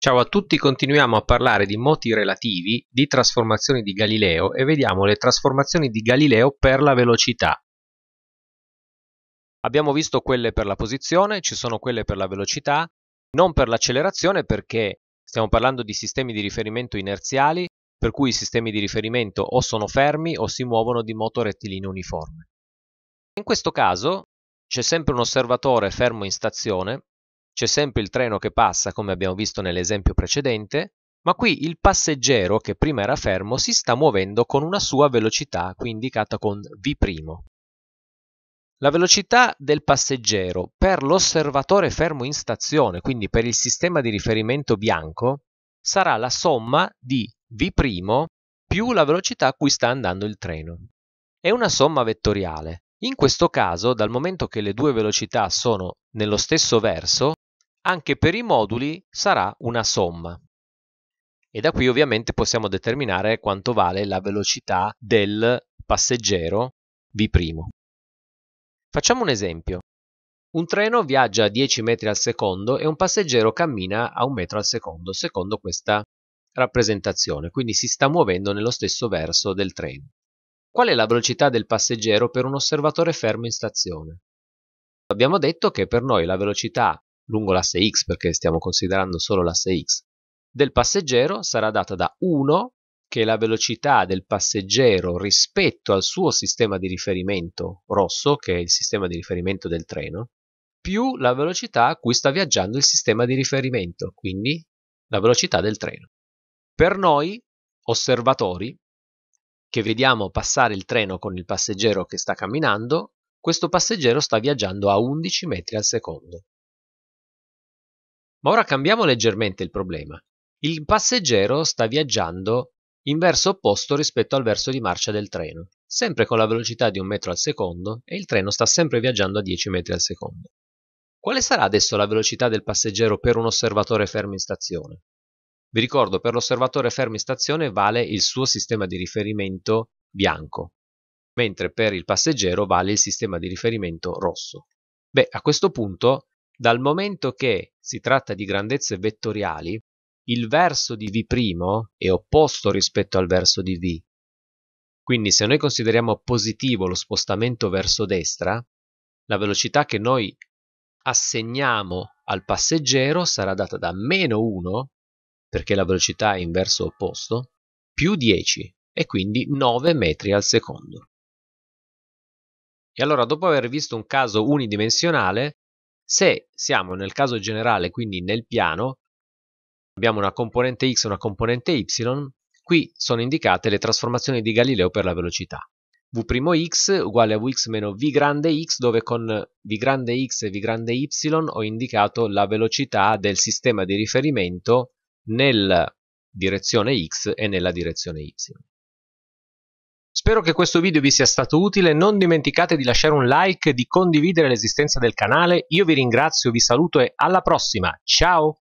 Ciao a tutti, continuiamo a parlare di moti relativi, di trasformazioni di Galileo e vediamo le trasformazioni di Galileo per la velocità. Abbiamo visto quelle per la posizione, ci sono quelle per la velocità, non per l'accelerazione perché stiamo parlando di sistemi di riferimento inerziali, per cui i sistemi di riferimento o sono fermi o si muovono di moto rettilineo uniforme. In questo caso c'è sempre un osservatore fermo in stazione c'è sempre il treno che passa, come abbiamo visto nell'esempio precedente, ma qui il passeggero che prima era fermo si sta muovendo con una sua velocità, qui indicata con V'. La velocità del passeggero per l'osservatore fermo in stazione, quindi per il sistema di riferimento bianco, sarà la somma di V' più la velocità a cui sta andando il treno. È una somma vettoriale. In questo caso, dal momento che le due velocità sono nello stesso verso, anche per i moduli sarà una somma. E da qui ovviamente possiamo determinare quanto vale la velocità del passeggero V'. Facciamo un esempio. Un treno viaggia a 10 metri al secondo e un passeggero cammina a 1 metro al secondo, secondo questa rappresentazione, quindi si sta muovendo nello stesso verso del treno. Qual è la velocità del passeggero per un osservatore fermo in stazione? Abbiamo detto che per noi la velocità lungo l'asse x perché stiamo considerando solo l'asse x, del passeggero sarà data da 1 che è la velocità del passeggero rispetto al suo sistema di riferimento rosso, che è il sistema di riferimento del treno, più la velocità a cui sta viaggiando il sistema di riferimento, quindi la velocità del treno. Per noi, osservatori, che vediamo passare il treno con il passeggero che sta camminando, questo passeggero sta viaggiando a 11 metri al secondo. Ma ora cambiamo leggermente il problema. Il passeggero sta viaggiando in verso opposto rispetto al verso di marcia del treno, sempre con la velocità di un metro al secondo e il treno sta sempre viaggiando a 10 metri al secondo. Quale sarà adesso la velocità del passeggero per un osservatore fermo in stazione? Vi ricordo, per l'osservatore fermo in stazione vale il suo sistema di riferimento bianco, mentre per il passeggero vale il sistema di riferimento rosso. Beh, a questo punto dal momento che si tratta di grandezze vettoriali, il verso di V' è opposto rispetto al verso di V. Quindi se noi consideriamo positivo lo spostamento verso destra, la velocità che noi assegniamo al passeggero sarà data da meno 1, perché la velocità è in verso opposto, più 10, e quindi 9 metri al secondo. E allora, dopo aver visto un caso unidimensionale, se siamo nel caso generale, quindi nel piano, abbiamo una componente x e una componente y, qui sono indicate le trasformazioni di Galileo per la velocità. V'x uguale a Vx meno V grande x, dove con V grande x e V grande y ho indicato la velocità del sistema di riferimento nella direzione x e nella direzione y. Spero che questo video vi sia stato utile, non dimenticate di lasciare un like, di condividere l'esistenza del canale, io vi ringrazio, vi saluto e alla prossima, ciao!